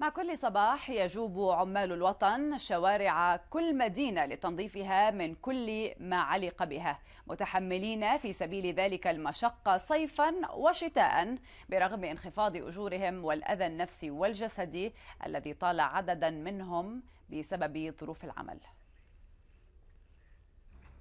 مع كل صباح يجوب عمال الوطن شوارع كل مدينة لتنظيفها من كل ما علق بها متحملين في سبيل ذلك المشقة صيفا وشتاء برغم انخفاض أجورهم والأذى النفسي والجسدي الذي طال عددا منهم بسبب ظروف العمل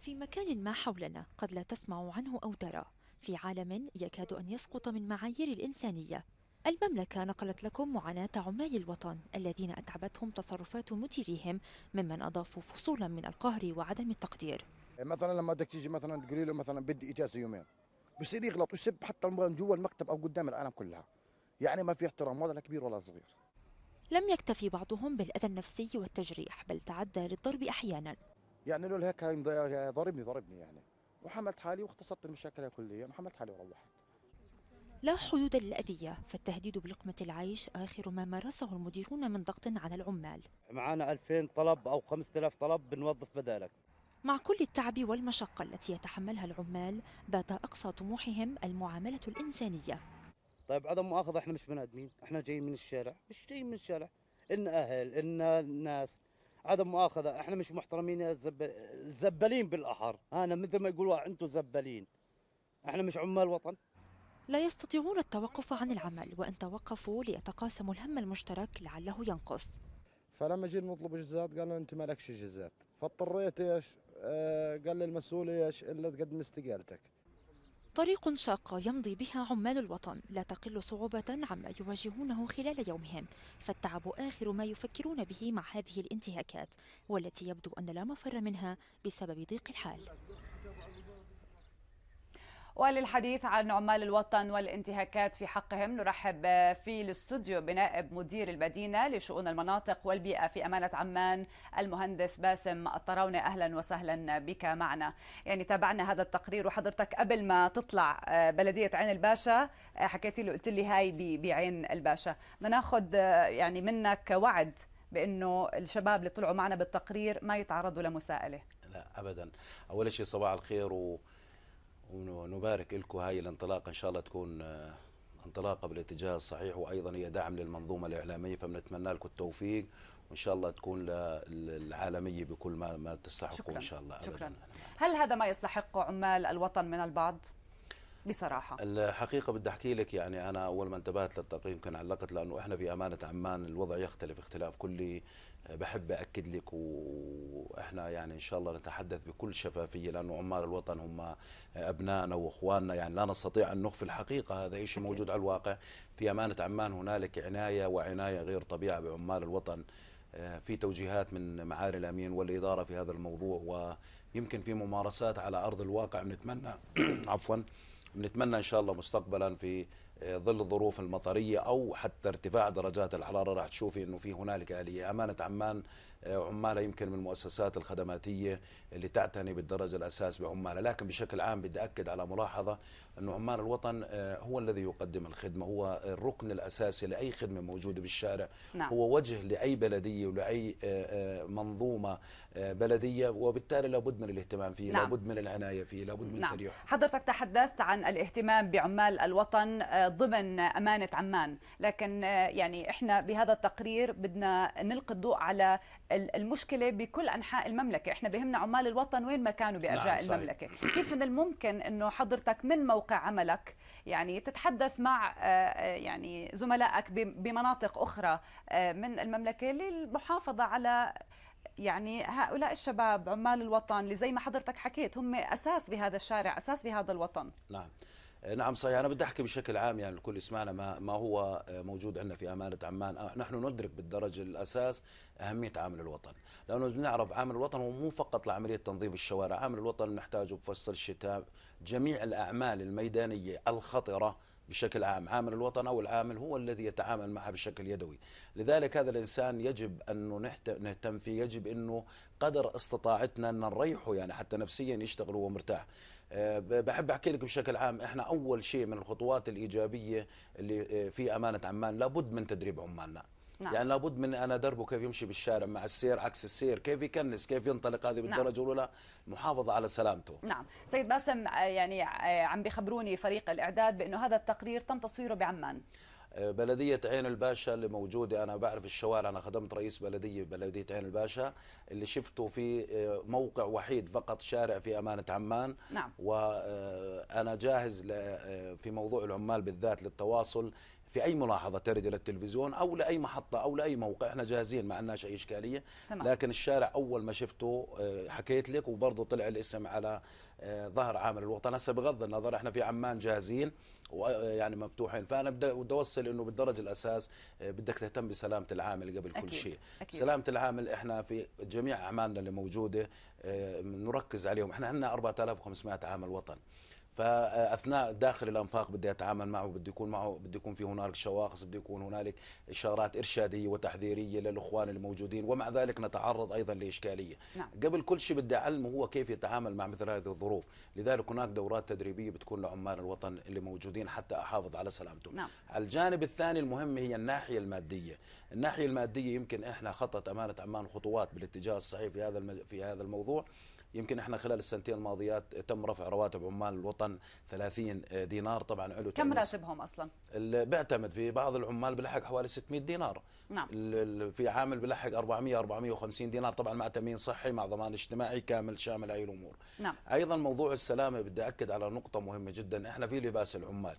في مكان ما حولنا قد لا تسمع عنه أو ترى في عالم يكاد أن يسقط من معايير الإنسانية المملكة نقلت لكم معاناة عمال الوطن الذين أتعبتهم تصرفات مديريهم ممن أضافوا فصولا من القهر وعدم التقدير مثلا لما بدك تيجي مثلا تقولي له مثلا بدي اجازه يومين بصير يغلط ويسب حتى جوا المكتب او قدام العالم كلها يعني ما في احترام ولا كبير ولا صغير لم يكتفي بعضهم بالأذى النفسي والتجريح بل تعدى للضرب أحيانا يعني له هيك ضربني ضربني يعني وحملت حالي واختصرت المشاكل كلية وحملت حالي وروحت لا حدود للأذية فالتهديد بلقمة العيش آخر ما مارسه المديرون من ضغط على العمال معانا 2000 طلب أو 5000 طلب بنوظف بدالك مع كل التعب والمشقة التي يتحملها العمال بات أقصى طموحهم المعاملة الإنسانية طيب عدم مؤاخذة احنا مش بني آدمين احنا جايين من الشارع مش جايين من الشارع إن أهل إن ناس عدم مؤاخذة احنا مش محترمين الزب... الزبالين بالأحر أنا مثل ما يقولوا أنتم زبالين احنا مش عمال وطن لا يستطيعون التوقف عن العمل وإن توقفوا ليتقاسموا الهم المشترك لعله ينقص فلما جينا نطلب اجازات قالوا انت ما لكش اجازات فاضطريت ايش آه، قال لي المسؤول ايش الا تقدم استقالتك طريق شاق يمضي بها عمال الوطن لا تقل صعوبة عما يواجهونه خلال يومهم فالتعب آخر ما يفكرون به مع هذه الانتهاكات والتي يبدو أن لا مفر منها بسبب ضيق الحال وللحديث عن عمال الوطن والانتهاكات في حقهم نرحب في الاستوديو بنائب مدير المدينة لشؤون المناطق والبيئة في أمانة عمان المهندس باسم الطراونة أهلا وسهلا بك معنا يعني تابعنا هذا التقرير وحضرتك قبل ما تطلع آه، بلدية عين الباشا آه، حكيت لي قلت لي هاي بعين الباشا بدنا ناخذ آه، يعني منك وعد بانه الشباب اللي طلعوا معنا بالتقرير ما يتعرضوا لمساءله لا ابدا اول شيء صباح الخير و... ونبارك لكم هاي الانطلاقة إن شاء الله تكون آه، انطلاقة بالاتجاه الصحيح وأيضا هي دعم للمنظومة الإعلامية فبنتمنى لكم التوفيق وان شاء الله تكون للعالمية بكل ما ما تستحقوا ان شاء الله شكرا هل هذا ما يستحق عمال الوطن من البعض بصراحه الحقيقه بدي احكي لك يعني انا اول ما انتبهت للتقرير يمكن علقت لانه احنا في امانه عمان الوضع يختلف اختلاف كلي بحب اكد لك واحنا يعني ان شاء الله نتحدث بكل شفافيه لانه عمال الوطن هم ابنائنا واخواننا يعني لا نستطيع ان نخفي الحقيقه هذا شيء موجود على الواقع في امانه عمان هنالك عنايه وعنايه غير طبيعه بعمال الوطن آه، في توجيهات من معالي الامين والاداره في هذا الموضوع ويمكن في ممارسات على ارض الواقع بنتمنى عفوا نتمنى ان شاء الله مستقبلا في آه، ظل الظروف المطريه او حتى ارتفاع درجات الحراره راح تشوفي انه في هنالك اليه امانه عمان آه، عمالة يمكن من المؤسسات الخدماتيه اللي تعتني بالدرجه الاساس بعمالة لكن بشكل عام بدي اكد على ملاحظه أن عمال الوطن آه، هو الذي يقدم الخدمة هو الركن الأساسي لأي خدمة موجودة بالشارع نعم. هو وجه لأي بلدية ولأي آه، آه، منظومة بلدية وبالتالي لابد من الاهتمام فيه نعم. لابد من العناية فيه لابد من نعم. تريحه حضرتك تحدثت عن الاهتمام بعمال الوطن ضمن أمانة عمان لكن يعني إحنا بهذا التقرير بدنا نلقي الضوء على المشكله بكل انحاء المملكه احنا بهمنا عمال الوطن وين ما كانوا بارجاء نعم المملكه كيف من الممكن انه حضرتك من موقع عملك يعني تتحدث مع آه، آه، يعني زملائك بمناطق اخرى آه، من المملكه للمحافظه على يعني هؤلاء الشباب عمال الوطن اللي زي ما حضرتك حكيت هم اساس بهذا الشارع اساس بهذا الوطن نعم آه، نعم صحيح أنا بدي أحكي بشكل عام يعني الكل يسمعنا ما, ما هو آه، موجود عندنا في أمانة عمان آه، نحن ندرك بالدرجة الأساس أهمية عامل الوطن لأنه بنعرف عامل الوطن هو مو فقط لعملية تنظيف الشوارع عامل الوطن نحتاجه بفصل الشتاء جميع الأعمال الميدانية الخطرة بشكل عام عامل الوطن أو العامل هو الذي يتعامل معها بشكل يدوي لذلك هذا الإنسان يجب أنه نهتم فيه يجب أنه قدر استطاعتنا أن نريحه يعني حتى نفسيا يشتغل وهو مرتاح آه، بحب احكي لك بشكل عام احنا اول شيء من الخطوات الايجابيه اللي آه، في امانه عمان لابد من تدريب عمالنا نعم. يعني لابد من انا دربه كيف يمشي بالشارع مع السير عكس السير كيف يكنس كيف ينطلق هذه نعم. بالدرجه الاولى نعم. محافظه على سلامته نعم سيد باسم آه، يعني عم بيخبروني فريق الاعداد بانه هذا التقرير تم تصويره بعمان بلدية عين الباشا اللي موجودة أنا بعرف الشوارع أنا خدمت رئيس بلدية بلدية عين الباشا اللي شفته في آه، موقع وحيد فقط شارع في أمانة عمان نعم. وأنا آه، جاهز آه، في موضوع العمال بالذات للتواصل في اي ملاحظه ترد الى التلفزيون او لاي محطه او لاي موقع احنا جاهزين ما عندناش اي اشكاليه تمام. لكن الشارع اول ما شفته حكيت لك وبرضه طلع الاسم على ظهر عامل الوطن هسه بغض النظر احنا في عمان جاهزين يعني مفتوحين فانا بدي اوصل انه بالدرجه الاساس آه، بدك تهتم بسلامه العامل قبل أكيد. كل شيء أكيد. سلامه العامل احنا في جميع اعمالنا اللي موجوده آه، نركز عليهم احنا عندنا 4500 عامل وطن فاثناء داخل الانفاق بدي اتعامل معه بدي يكون معه بدي يكون في هنالك شواخص بدي يكون هنالك اشارات ارشاديه وتحذيريه للاخوان الموجودين ومع ذلك نتعرض ايضا لاشكاليه نعم. قبل كل شيء بدي اعلمه هو كيف يتعامل مع مثل هذه الظروف لذلك هناك دورات تدريبيه بتكون لعمال الوطن اللي موجودين حتى احافظ على سلامتهم نعم. الجانب الثاني المهم هي الناحيه الماديه الناحيه الماديه يمكن احنا خطت امانه عمان خطوات بالاتجاه الصحيح في هذا في هذا الموضوع يمكن احنا خلال السنتين الماضيات تم رفع رواتب عمال الوطن 30 دينار طبعا علو كم راتبهم اصلا؟ بيعتمد في بعض العمال بلحق حوالي 600 دينار نعم في عامل بلحق 400 450 دينار طبعا مع تامين صحي مع ضمان اجتماعي كامل شامل هاي الامور نعم ايضا موضوع السلامه بدي اكد على نقطه مهمه جدا احنا في لباس العمال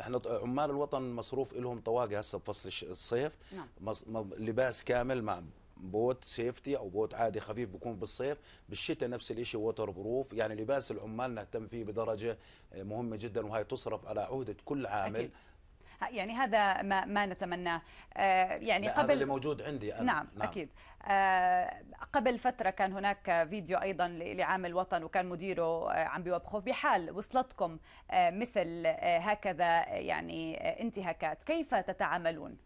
احنا عمال الوطن مصروف لهم طواقي هسه بفصل الصيف نعم. لباس كامل مع بوت سيفتي او بوت عادي خفيف بكون بالصيف بالشتاء نفس الشيء ووتر بروف يعني لباس العمال نهتم فيه بدرجه آه، مهمه جدا وهي تصرف على عهده كل عامل أكيد. يعني هذا ما ما نتمناه آه يعني قبل هذا اللي موجود عندي أنا. نعم, نعم اكيد آه قبل فتره كان هناك فيديو ايضا لعامل وطن وكان مديره آه عم بيوبخه بحال وصلتكم آه، مثل آه، هكذا يعني انتهاكات كيف تتعاملون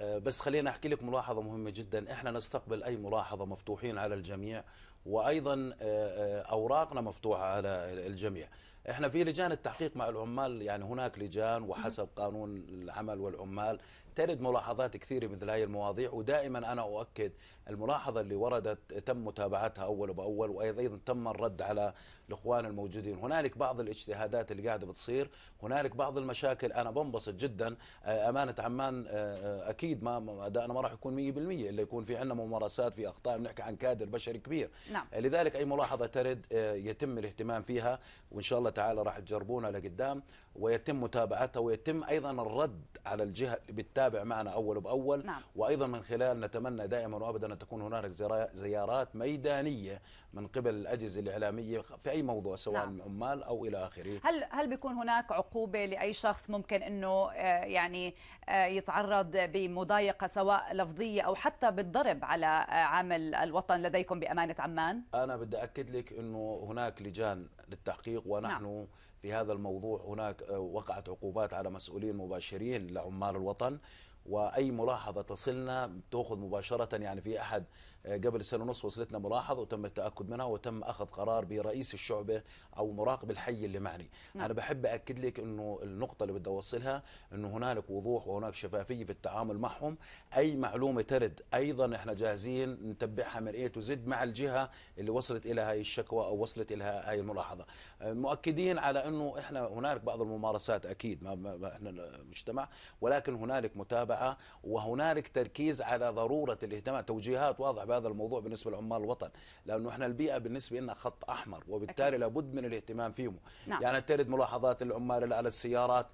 آه، بس خلينا احكي لك ملاحظه مهمه جدا احنا نستقبل اي ملاحظه مفتوحين على الجميع وايضا آه، آه، اوراقنا مفتوحه على الجميع احنا في لجان التحقيق مع العمال يعني هناك لجان وحسب قانون العمل والعمال ترد ملاحظات كثيره مثل هذه المواضيع ودائما انا اؤكد الملاحظه اللي وردت تم متابعتها اول باول وايضا تم الرد على الاخوان الموجودين هنالك بعض الاجتهادات اللي قاعده بتصير هنالك بعض المشاكل انا بنبسط جدا آه، امانه عمان اكيد ما ادائنا ما راح يكون 100% الا يكون في عندنا ممارسات في اخطاء بنحكي عن كادر بشري كبير نعم. نعم. لذلك أي ملاحظة ترد آه، يتم الاهتمام فيها وان شاء الله تعالى راح تجربونها لقدام ويتم متابعتها ويتم ايضا الرد على الجهه اللي بتتابع معنا اول باول نعم. وايضا من خلال نتمنى دائما وابدا ان تكون هنالك زيارات ميدانيه من قبل الاجهزه الاعلاميه في اي موضوع سواء نعم. عمال او الى اخره هل هل بيكون هناك عقوبه لاي شخص ممكن انه آه، يعني آه، يتعرض بمضايقه سواء لفظيه او حتى بالضرب على آه، عامل الوطن لديكم بامانه عمان انا بدي اكد لك انه هناك لجان للتحقيق التحقيق ونحن نعم. في هذا الموضوع هناك آه، وقعت عقوبات على مسؤولين مباشرين لعمال الوطن واي ملاحظه تصلنا تاخذ مباشره يعني في احد آه، قبل سنه ونص وصلتنا ملاحظه وتم التاكد منها وتم اخذ قرار برئيس الشعبه او مراقب الحي اللي معني نعم. انا بحب اكد لك انه النقطه اللي بدي اوصلها انه هنالك وضوح وهناك شفافيه في التعامل معهم اي معلومه ترد ايضا احنا جاهزين نتبعها من اي تو زد مع الجهه اللي وصلت الى هاي الشكوى او وصلت الى هاي الملاحظه آه، مؤكدين على انه احنا هنالك بعض الممارسات اكيد ما احنا مجتمع ولكن هنالك متابعه وهنالك تركيز على ضرورة الاهتمام توجيهات واضحة بهذا الموضوع بالنسبة لعمال الوطن لأنه احنا البيئة بالنسبة لنا خط أحمر وبالتالي أكيد. لابد من الاهتمام فيهم نعم. يعني ترد ملاحظات العمال على السيارات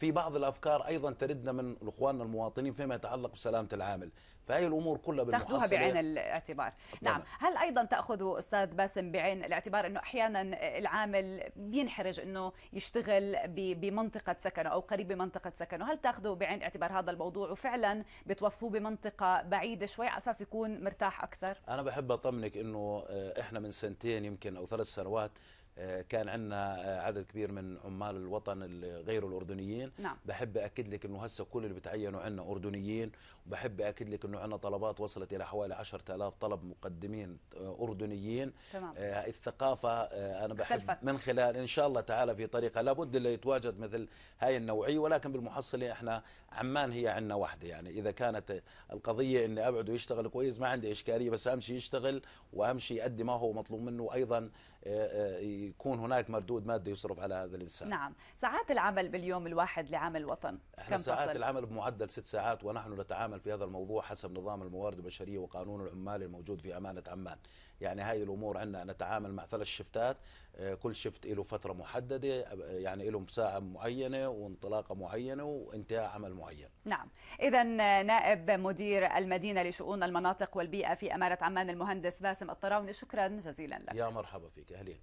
في بعض الافكار ايضا تردنا من اخواننا المواطنين فيما يتعلق بسلامه العامل فهي الامور كلها تاخذوها بعين الاعتبار طبعا. نعم هل ايضا تاخذوا استاذ باسم بعين الاعتبار انه احيانا العامل بينحرج انه يشتغل بمنطقه سكنه او قريب بمنطقه سكنه هل تاخذوا بعين الاعتبار هذا الموضوع وفعلا بتوظفوه بمنطقه بعيده شوي على اساس يكون مرتاح اكثر انا بحب اطمنك انه آه، احنا من سنتين يمكن او ثلاث سنوات آه، كان عندنا آه، عدد كبير من عمال الوطن غير الاردنيين نعم. بحب اكد لك انه هسه كل اللي بتعينوا عندنا اردنيين وبحب اكد لك انه عندنا طلبات وصلت الى حوالي 10000 طلب مقدمين آه، اردنيين تمام. الثقافه انا بحب خلفت. من خلال ان شاء الله تعالى في طريقه لابد اللي يتواجد مثل هاي النوعيه ولكن بالمحصله احنا عمان هي عندنا واحده يعني اذا كانت القضيه اني ابعده يشتغل كويس ما عندي اشكاليه بس امشي يشتغل وامشي يؤدي ما هو مطلوب منه وايضا آه، آه، يكون هناك مردود مادي يصرف على هذا الانسان نعم ساعات العمل باليوم الواحد لعمل وطن احنا كم ساعات تصل؟ العمل بمعدل ست ساعات ونحن نتعامل في هذا الموضوع حسب نظام الموارد البشريه وقانون العمال الموجود في امانه عمان يعني هاي الامور عندنا نتعامل مع ثلاث شفتات آه، كل شفت له فتره محدده يعني له ساعه معينه وانطلاقه معينه وانتهاء عمل معين نعم اذا نائب مدير المدينه لشؤون المناطق والبيئه في اماره عمان المهندس باسم الطراوني شكرا جزيلا لك يا مرحبا فيك أهلين